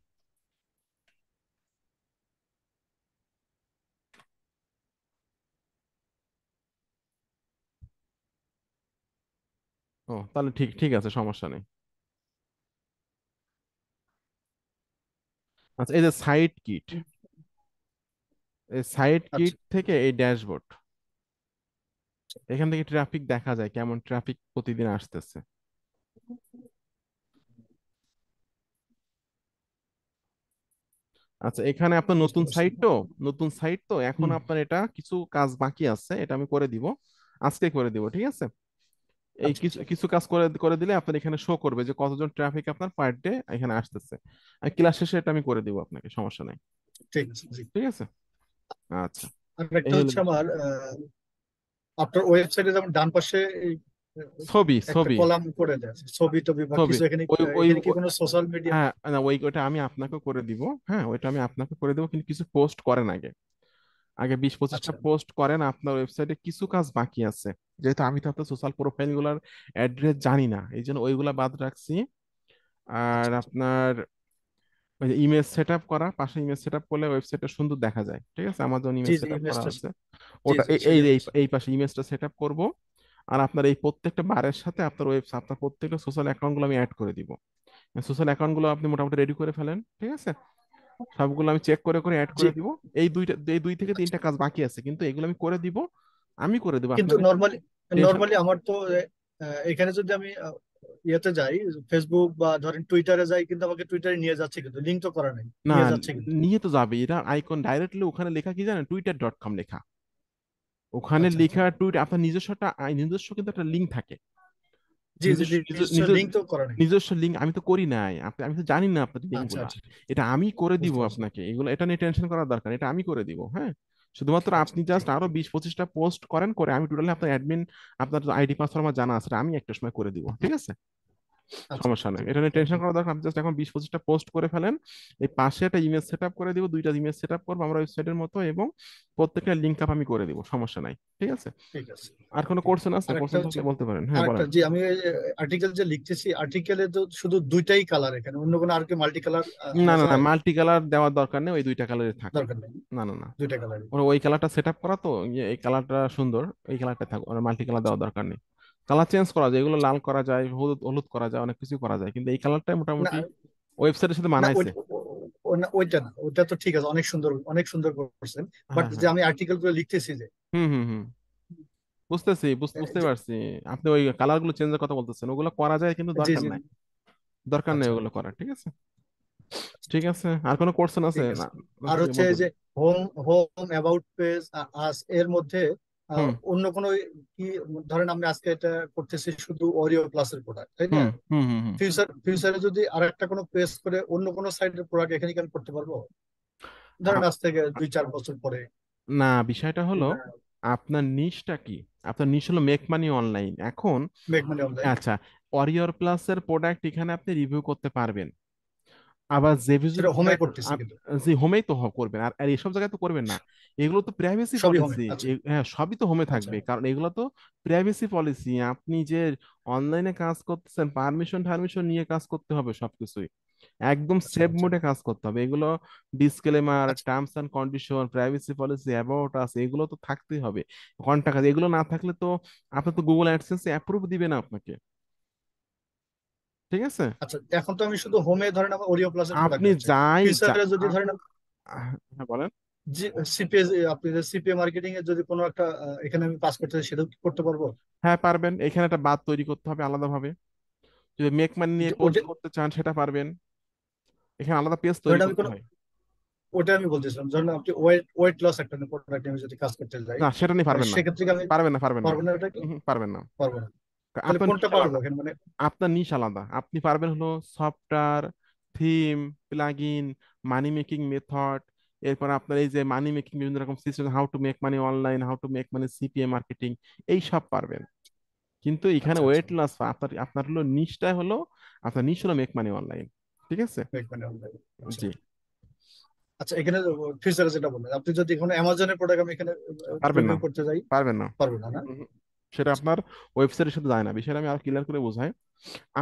ও তাহলে ঠিক ঠিক আছে সমস্যা নেই আচ্ছা এই যে সাইট কিট এই সাইট আচ্ছা। কিট থেকে এই ড্যাশবোর্ড এখান থেকে ট্রাফিক দেখা যায় কেমন ট্রাফিক প্রতিদিন আসতেছে আচ্ছা এখানে আপনার নতুন সাইট তো নতুন সাইট তো এখন আপনার এটা কিছু কাজ বাকি আছে এটা আমি করে দিব আজকে করে দিব ঠিক আছে এই আচ্ছা, কিছু আচ্ছা। কিছু কাজ করে করে দিলে আপনার এখানে শো করবে যে কতজন ট্রাফিক আপনার পার ডে এখানে আসতেছে আর ক্লাস শেষে এটা আমি করে দিব আপনাকে সমস্যা নাই ঠিক আছে আচ্ছা আর একটা হচ্ছে আমার আপনার ওয়েবসাইটে যেমন ডান পাশে ছবি ছবি কলাম করে দেয় ছবি টবি বা কিছু এখানে এখানে কি কোনো সোশ্যাল মিডিয়া হ্যাঁ না ওই ওটা আমি আপনাকে করে দিব হ্যাঁ ওইটা আমি আপনাকে করে দেব কিন্তু কিছু পোস্ট করেন আগে আগে বিশ পঁচিশটা আচ্ছা। পোস্ট করেন আপনার ওয়েবসাইটে কিছু কাজ বাকি আছে যেহেতু আমি তো আপনার সোশ্যাল প্রোফাইল গুলার অ্যাড্রেস জানি না এই জন্য ওইগুলা বাদ রাখছি আর আচ্ছা, আচ্ছা। আপনার ইমেজ সেট আপ করা পাশে ইমেজ সেট আপ করলে ওয়েবসাইটটা সুন্দর দেখা যায় ঠিক আছে আমাজন ইমেজ সেট আপ করা আছে ওটা এই এই পাশে ইমেজটা সেট আপ করবো আর আপনার এই প্রত্যেকটা বারের সাথে আপনার ওয়েব আপনার প্রত্যেকটা সোশ্যাল অ্যাকাউন্টগুলো আমি অ্যাড করে দিব সোশ্যাল অ্যাকাউন্টগুলো আপনি মোটামুটি রেডি করে ফেলেন ঠিক আছে সবগুলো আমি চেক করে করে অ্যাড করে দিব এই দুইটা এই দুই থেকে তিনটা কাজ বাকি আছে কিন্তু এগুলো আমি করে দিব আমি করে দেব কিন্তু নরমালি নরমালি আমার তো এখানে যদি আমি ইয়েতে যাই ফেসবুক বা ধরেন টুইটারে যাই কিন্তু আমাকে টুইটারে নিয়ে যাচ্ছে কিন্তু লিংক তো করা নাই নিয়ে যাচ্ছে কিন্তু নিয়ে তো যাবে এটা আইকন ডাইরেক্টলি ওখানে লেখা কি জানেন টুইটার ডট কম লেখা ওখানে আচ্ছা, আচ্ছা। লেখা টুইট আপনার নিজস্বটা নিজস্ব কিন্তু একটা লিঙ্ক থাকে নিজস্ব লিঙ্ক আমি তো করি নাই আমি তো জানি না আপনার আচ্ছা, আচ্ছা। এটা আমি করে দিব আপনাকে এগুলো এটা নিয়ে টেনশন করার দরকার এটা আমি করে দিব হ্যাঁ শুধুমাত্র আচ্ছা, আপনি জাস্ট আরো বিশ পঁচিশটা পোস্ট করেন করে আমি টোটালি আপনার অ্যাডমিন আপনার আইডি পাসওয়ার্ড আমার জানা আছে আমি একটা সময় করে দিব ঠিক আছে আচ্ছা, সমস্যা নেই আচ্ছা। এটা নিয়ে টেনশন করার দরকার আপনি জাস্ট এখন বিশ পঁচিশটা পোস্ট করে ফেলেন এই পাশে একটা ইমেজ সেট আপ করে দিব দুইটা ইমেজ সেট আপ করবো আমরা ওয়েবসাইটের মতো এবং প্রত্যেকটা লিঙ্ক আপ আমি করে দিব সমস্যা নাই ঠিক আছে আর কোনো কোর্সেন আছে কোর্সেন বলতে পারেন হ্যাঁ বলেন জি আমি আর্টিকেল যে লিখতেছি আর্টিকেলে তো শুধু দুইটাই কালার এখানে অন্য কোনো আর কি মাল্টি কালার না না না মাল্টি কালার দেওয়ার দরকার নেই ওই দুইটা কালারে থাকে দরকার নেই না না না দুইটা কালার ওই কালারটা সেট আপ করা তো ইয়ে, এই কালারটা সুন্দর এই কালারটা থাক মাল্টি কালার দেওয়ার দরকার নেই কালার চেঞ্জ করা যায় এগুলো লাল করা যায় হলুদ হলুদ করা যায় অনেক কিছু করা যায় কিন্তু এই কালারটা মোটামুটি ওয়েবসাইটের সাথে মানাইছে ওইটা না ওইটা তো ঠিক আছে অনেক সুন্দর অনেক সুন্দর করছেন বাট হ্যাঁ, হ্যাঁ। যে আমি আর্টিকেল গুলো লিখতেছি যে হুম হুম বুঝতেছি বুঝতে পারছি আপনি ওই কালার গুলো চেঞ্জের কথা বলতেছেন ওগুলো করা যায় কিন্তু দরকার নাই দরকার আচ্ছা। নেই ওগুলো করা ঠিক আছে ঠিক আছে আর কোনো কোর্সন আছে আর হচ্ছে যে home home about page us এর মধ্যে অন্য কোনো কি ধরেন আমি আজকে এটা করতেছি শুধু অরিও প্লাসের প্রোডাক্ট তাই না ফিউচার ফিউচারে যদি আর একটা কোনো প্রেস করে অন্য কোনো সাইডের প্রোডাক্ট এখানে কি আমি করতে পারবো ধরেন আজ থেকে দুই চার বছর পরে না বিষয়টা হলো হ্যাঁ। আপনার নিশটা কি আপনার নিশ হলো মেক মানি অনলাইন এখন মেক মানি অনলাইন আচ্ছা অরিওর প্লাস এর প্রোডাক্ট এখানে আপনি রিভিউ করতে পারবেন আবার যে হোমে করতেছে হোমেই তো করবেন আর এসব জায়গায় তো করবেন না এগুলো তো প্রাইভেসি আচ্ছা। পলিসি হ্যাঁ সবই তো হোমে আচ্ছা। থাকবে কারণ এগুলো তো প্রাইভেসি পলিসি আপনি যে অনলাইনে কাজ করতেছেন পারমিশন টারমিশন নিয়ে কাজ করতে হবে সবকিছুই একদম সেফ আচ্ছা, মোডে কাজ করতে হবে এগুলো disclaimer terms and condition privacy policy about us এগুলো তো থাকতেই হবে কন্টাক্ট এগুলো না থাকলে তো আপনি তো গুগল অ্যাডসেন্স অ্যাপ্রুভ দিবে না আপনাকে ঠিক আছে আচ্ছা এখন তো আমি শুধু হোমে ধরেন আমার ওরিও প্লাসের আপনি যাই যদি ধরেন হ্যাঁ বলেন সিপিএ আপনি সিপিএ মার্কেটিং যদি কোনো একটা এখানে আমি পাস করতে চাই সেটাও কি করতে পারবো হ্যাঁ পারবেন এখানে একটা বাদ তৈরি করতে হবে আলাদাভাবে যদি মেক মানি নিয়ে কোর্স করতে চান সেটা পারবেন এখানে আলাদা পেজ তৈরি করতে হয় ওটা আমি বলতেছিলাম ধরুন আপনি ওয়েট ওয়েট লস একটা প্রোডাক্ট নিয়ে যদি কাজ করতে যাই না সেটা নিয়ে পারবেন না সেক্ষেত্রে পারবেন না পারবেন না পারবেন না পারবেন না আপনার নিশ মানে আলাদা আপনি পারবেন হলো software theme in money making method এরপর আপনার এই যে মানি মেকিং বিভিন্ন রকম system how to make money online how to make money CPA marketing এই সব পারবেন কিন্তু এখানে ওয়েট আচ্ছা, লস আচ্ছা। আপনার আপনার হলো নিশটা হলো আপনার নিশ হলো মেক মানি অনলাইন ঠিক আছে মেক মানি অনলাইন জি আচ্ছা এখানে ফিচার যেটা বললেন আপনি যদি এখানে অ্যামাজনের প্রোডাক্ট আমি এখানে পারবেন না করতে যাই পারবেন না পারবেন না সেটা আপনার ওয়েবসাইটের সাথে যায় না বিষয়টা আমি আর ক্লিয়ার করে বোঝাই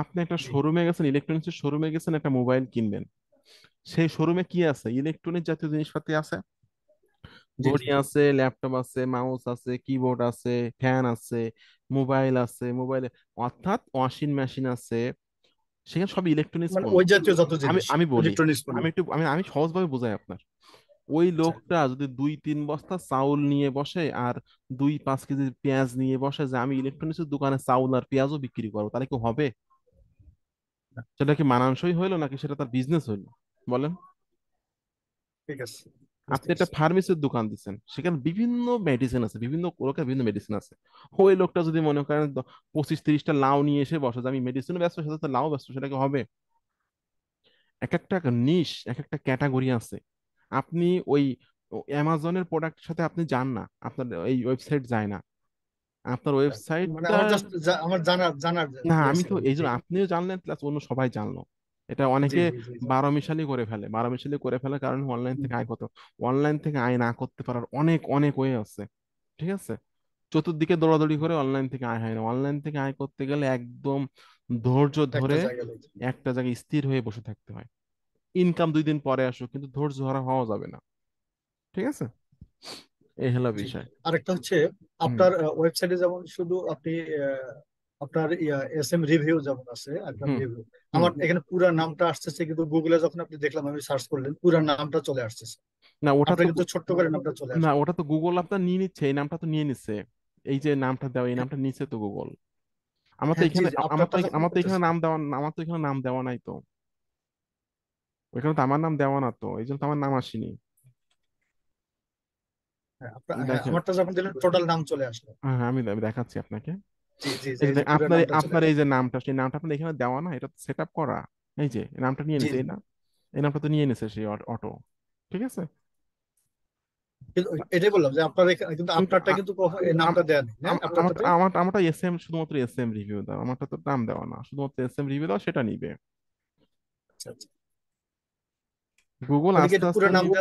আপনি একটা শোরুমে গেছেন ইলেকট্রনিক্সের শোরুমে গেছেন একটা মোবাইল কিনবেন সেই শোরুমে কি আছে ইলেকট্রনিক জাতীয় জিনিসপাতি আছে ঘড়ি আছে ল্যাপটপ আছে মাউস আছে কিবোর্ড আছে ফ্যান আছে মোবাইল আছে মোবাইল অর্থাৎ ওয়াশিং মেশিন আছে সেখানে সব মানে ইলেকট্রনিক্স আমি বলি আমি একটু আমি আমি সহজভাবে বোঝাই আপনার ওই আচ্ছা। লোকটা যদি দুই তিন বস্তা চাউল নিয়ে বসে আর দুই পাঁচ কেজি পেঁয়াজ নিয়ে বসে যে আমি ইলেকট্রনিক্সের দোকানে চাউল আর পেঁয়াজও বিক্রি করবো তাহলে কি হবে সেটা কি মানানসই হইলো নাকি সেটা তার বিজনেস হইলো বলেন ঠিক আছে আপনি একটা ফার্মেসির দোকান দিচ্ছেন সেখানে বিভিন্ন মেডিসিন আছে বিভিন্ন লোকের বিভিন্ন মেডিসিন আছে ওই লোকটা যদি মনে করেন পঁচিশ তিরিশটা লাউ নিয়ে এসে বসে যে আমি মেডিসিন ব্যস্ত সাথে লাউ ব্যস্ত সেটা কি হবে এক একটা নিশ এক একটা ক্যাটাগরি আছে আপনি ওই অ্যামাজনের প্রোডাক্টের সাথে আপনি যান না আপনার এই ওয়েবসাইট যায় না আপনার ওয়েবসাইট মানে আমার জাস্ট আমার জানার জানার হ্যাঁ, না আমি তো এই জন্য আপনিও জানলেন প্লাস অন্য সবাই জানলো এটা অনেকে বারো মিশালি করে ফেলে বারো মিশালি করে ফেলার কারণে অনলাইন থেকে আয় কত অনলাইন থেকে আয় না করতে পারার অনেক অনেক ওয়ে আছে ঠিক আছে চতুর্দিকে দৌড়াদৌড়ি করে অনলাইন থেকে আয় হয় না অনলাইন থেকে আয় করতে গেলে একদম ধৈর্য ধরে একটা জায়গায় স্থির হয়ে বসে থাকতে হয় ইনকাম দুই দিন পরে আসুক কিন্তু ধৈর্য ধরা হওয়া যাবে না ঠিক আছে এই হলো বিষয় আরেকটা হচ্ছে আপনার ওয়েবসাইটে যেমন শুধু আপনি আপনার এস এম রিভিউ যেমন আছে আপনার রিভিউ আমার এখানে পুরা নামটা আসতেছে কিন্তু গুগলে যখন আপনি দেখলাম আমি সার্চ করলেন পুরা নামটা চলে আসতেছে না ওটা তো কিন্তু ছোট্ট করে নামটা চলে না ওটা তো গুগল আপনার নিয়ে নিচ্ছে এই নামটা তো নিয়ে নিচ্ছে এই যে নামটা দেওয়া এই নামটা নিচ্ছে তো গুগল আমার তো হ্যাঁ, এখানে আমার তো আমার তো এখানে নাম দেওয়া আমার তো এখানে নাম দেওয়া নাই তো ওইখানে তো আমার নাম দেওয়া না তো এই জন্য তো আমার নাম আসেনি হ্যাঁ, হ্যাঁ, দেখেন আমারটা যখন দিলেন টোটাল নাম চলে আসলো হ্যাঁ, হ্যাঁ আমি দেখাচ্ছি আপনাকে জি জি জি যে পুরো আপনার নামটা চলে আপনার এই যে নামটা সেই নামটা আপনার এখানে দেওয়া না এটা সেট আপ করা এই যে নামটা নিয়ে জি নিছে না এই নামটা তো নিয়ে নিছে সেই অটো ঠিক আছে এটাই বললাম যে আপনার কিন্তু কিন্তু আপনারটা কিন্তু নামটা দেয়া নেই আমারটা আমার আমারটা এসএম শুধুমাত্র এসএম রিভিউ দাও আমারটা তো নাম দেওয়া না শুধুমাত্র এম রিভিউ দাও সেটা নিবে আচ্ছা আচ্ছা গুগল আস্তে পুরো নামটা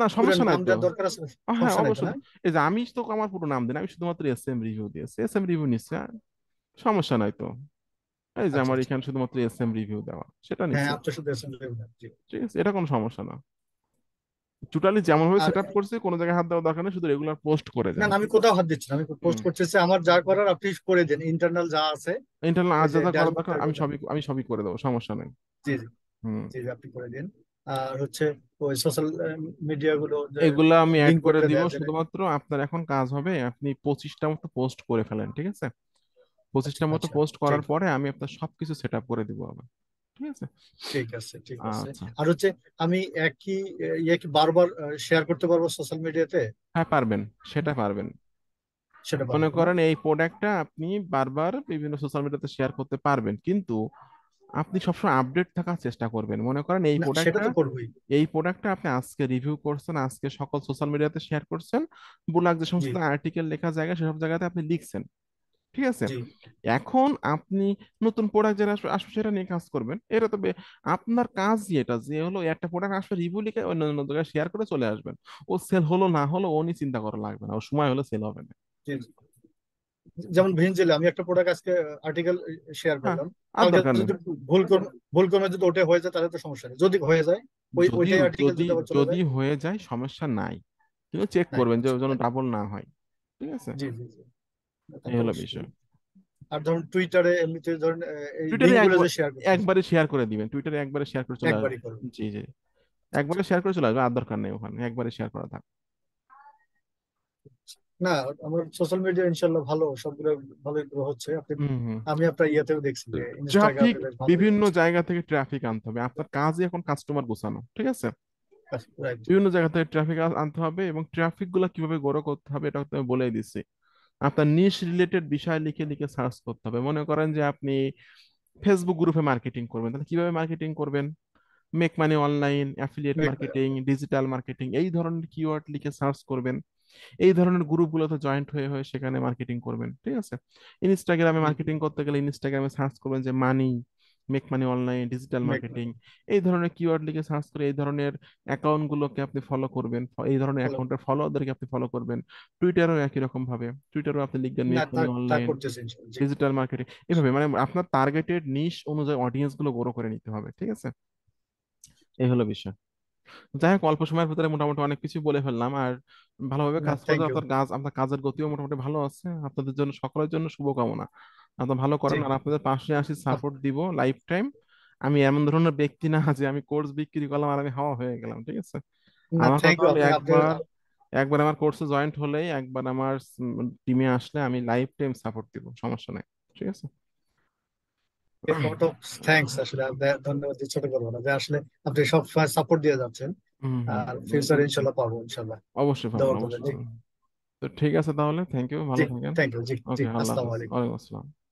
না সমস্যা নাই তো দরকার আছে হ্যাঁ অবশ্যই এই যে আমি তো আমার পুরো নাম দিন আমি শুধুমাত্র এসএম রিভিউ দিয়েছি এসএম রিভিউ নিচ্ছে হ্যাঁ? সমস্যা নাই তো এই যে আচ্ছা, আমার আচ্ছা। এখানে শুধুমাত্র এসএম রিভিউ দেওয়া সেটা হ্যাঁ, নিচ্ছে হ্যাঁ আপনার শুধু এসএম রিভিউ ঠিক আছে এটা কোনো সমস্যা না টোটালি যেমন ভাবে সেট আপ করছে কোনো জায়গায় হাত দেওয়া দরকার নেই শুধু রেগুলার পোস্ট করে যান না আমি কোথাও হাত দিচ্ছি না আমি পোস্ট করতেছি আমার যা করার আপনি করে দেন ইন্টারনাল যা আছে ইন্টারনাল আজ যা করার দরকার আমি সবই আমি সবই করে দেবো সমস্যা নেই জি জি হুম জি আপনি করে দেন আর হচ্ছে ওই সোশ্যাল মিডিয়া গুলো এগুলো আমি অ্যাড করে দিব শুধুমাত্র আপনার এখন কাজ হবে আপনি পঁচিশটা মতো পোস্ট করে ফেলেন ঠিক আছে পঁচিশটা মতো পোস্ট আচ্ছা, করার পরে আমি আপনার সবকিছু সেট আপ করে দিব আবার ঠিক আছে ঠিক আছে ঠিক আছে আচ্ছা। আর হচ্ছে আমি একই ইয়ে বারবার শেয়ার করতে পারবো সোশ্যাল মিডিয়াতে হ্যাঁ পারবেন সেটা পারবেন সেটা মনে করেন এই প্রোডাক্টটা আপনি বারবার বিভিন্ন সোশ্যাল মিডিয়াতে শেয়ার করতে পারবেন কিন্তু আপনি সবসময় আপডেট থাকার চেষ্টা করবেন মনে করেন এই প্রোডাক্টটা এই প্রোডাক্টটা আপনি আজকে রিভিউ করছেন আজকে সকল সোশ্যাল মিডিয়াতে শেয়ার করছেন বুলাক যে সমস্ত আর্টিকেল লেখা জায়গা সেসব জায়গাতে আপনি লিখছেন ঠিক আছে এখন আপনি নতুন প্রোডাক্ট যেটা আসবে সেটা নিয়ে কাজ করবেন এটা তবে আপনার কাজ এটা যে হলো একটা প্রোডাক্ট আসবে রিভিউ লিখে অন্য অন্য জায়গায় শেয়ার করে চলে আসবেন ও সেল হলো না হলো ও নিয়ে চিন্তা করা লাগবে না ও সময় হলো সেল হবে না যেমন ভেঞ্জেলে আমি একটা প্রোডাক্ট আজকে আর্টিকেল হ্যাঁ, শেয়ার করলাম যদি ভুল ভুল করে যদি ওটা হয়ে যায় তাহলে তো সমস্যা নেই যদি হয়ে যায় ওই ওইটাই আর্টিকেল যদি যদি হয়ে যায় সমস্যা নাই কিন্তু চেক হ্যাঁ, করবেন যে আচ্ছা। যেন ডাবল না হয় ঠিক আছে জি জি এই হলো বিষয় আর ধরুন টুইটারে এমনিতে ধরুন এই টুইটারে শেয়ার একবারে শেয়ার করে দিবেন টুইটারে একবারে শেয়ার করে চলে আসবে জি জি একবারে শেয়ার করে চলে আসবে আর দরকার নেই ওখানে একবারে শেয়ার করা থাকবে না আমার সোশ্যাল মিডিয়া ইনশাল্লাহ ভালো সবগুলো ভালো গ্রো হচ্ছে আপনি আমি আপনার ইয়াতেও দেখছি যে ট্রাফিক বিভিন্ন জায়গা থেকে ট্রাফিক আনতে হবে আপনার কাজই এখন কাস্টমার গোছানো ঠিক আছে বিভিন্ন জায়গা থেকে ট্রাফিক আনতে হবে এবং ট্রাফিক গুলা কিভাবে গড়ো করতে হবে এটা আমি বলেই দিচ্ছি আপনার নিশ রিলেটেড বিষয় লিখে লিখে সার্চ করতে হবে মনে করেন যে আপনি ফেসবুক গ্রুপে মার্কেটিং করবেন তাহলে কিভাবে মার্কেটিং করবেন মেক মানে online affiliate marketing digital marketing এই ধরনের কিওয়ার্ড লিখে সার্চ করবেন এই ধরনের গ্রুপগুলোতে জয়েন্ট হয়ে হয়ে সেখানে মার্কেটিং করবেন ঠিক আছে ইনস্টাগ্রামে মার্কেটিং করতে গেলে ইনস্টাগ্রামে সার্চ করবেন যে money make money online digital marketing এই ধরনের কিওয়ার্ড লিখে সার্চ করে এই ধরনের অ্যাকাউন্ট গুলোকে আপনি ফলো করবেন এই ধরনের অ্যাকাউন্টের ফলোয়ারদেরকে আপনি ফলো করবেন টুইটারও একই রকম ভাবে টুইটারও আপনি লিখবেন make money online digital marketing এভাবে মানে আপনার টার্গেটেড নিশ অনুযায়ী অডিয়েন্স গুলো বড় করে নিতে হবে ঠিক আছে এই হলো বিষয় যাই হোক অল্প সময়ের ভিতরে মোটামুটি অনেক কিছু বলে ফেললাম আর ভালোভাবে কাজ করে যাও আপনার কাজ আপনার কাজের গতিও মোটামুটি ভালো আছে আপনাদের জন্য সকলের জন্য শুভকামনা আপনার ভালো করেন আর আপনাদের পাশে আসি সাপোর্ট দিব লাইফ টাইম আমি এমন ধরনের ব্যক্তি না যে আমি কোর্স বিক্রি করলাম আর আমি হাওয়া হয়ে গেলাম ঠিক আছে আমার কথা হলো একবার একবার আমার কোর্সে জয়েন্ট হলেই একবার আমার টিমে আসলে আমি লাইফ টাইম সাপোর্ট দিব সমস্যা নাই ঠিক আছে থ্যাঙ্কস আসলে ধন্যবাদ দিই ছোট করবো না যে আসলে আপনি সব সময় সাপোর্ট দিয়ে যাচ্ছেন আর ফিউচার ইনশাল্লাহ পাবো ইনশাল্লাহ অবশ্যই পাবো তো ঠিক আছে তাহলে থ্যাংক ইউ ভালো থাকেন থ্যাংক ইউ জি জি আসসালামু আলাইকুম ওয়া আলাইকুম আসসালাম